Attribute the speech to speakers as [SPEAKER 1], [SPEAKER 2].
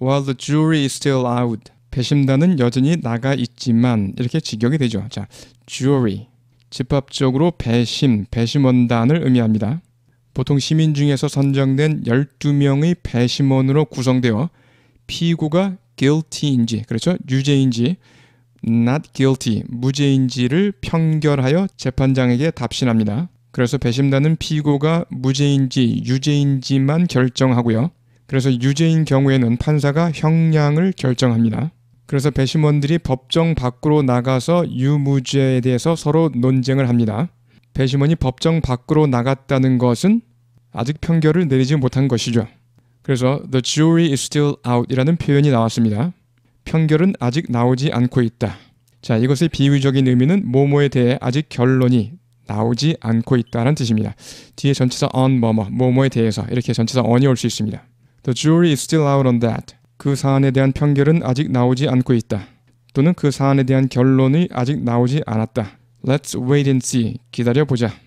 [SPEAKER 1] while the jury is still out. 배심단은 여전히 나가 있지만 이렇게 직역이 되죠. 자, jury 집합적으로 배심, 배심원단을 의미합니다. 보통 시민 중에서 선정된 12명의 배심원으로 구성되어 피고가 guilty인지, 그렇죠? 유죄인지, not guilty, 무죄인지를 평결하여 재판장에게 답신합니다. 그래서 배심단은 피고가 무죄인지 유죄인지만 결정하고요. 그래서 유죄인 경우에는 판사가 형량을 결정합니다. 그래서 배심원들이 법정 밖으로 나가서 유무죄에 대해서 서로 논쟁을 합니다. 배심원이 법정 밖으로 나갔다는 것은 아직 판결을 내리지 못한 것이죠. 그래서 the jury is still out이라는 표현이 나왔습니다. 판결은 아직 나오지 않고 있다. 자, 이것의 비유적인 의미는 모모에 대해 아직 결론이 나오지 않고 있다는 뜻입니다. 뒤에 전체사 on 뭐뭐, 모모에 대해서 이렇게 전체사 on이 올 수 있습니다. The jury is still out on that. 그 사안에 대한 판결은 아직 나오지 않고 있다. 또는 그 사안에 대한 결론이 아직 나오지 않았다. Let's wait and see. 기다려 보자.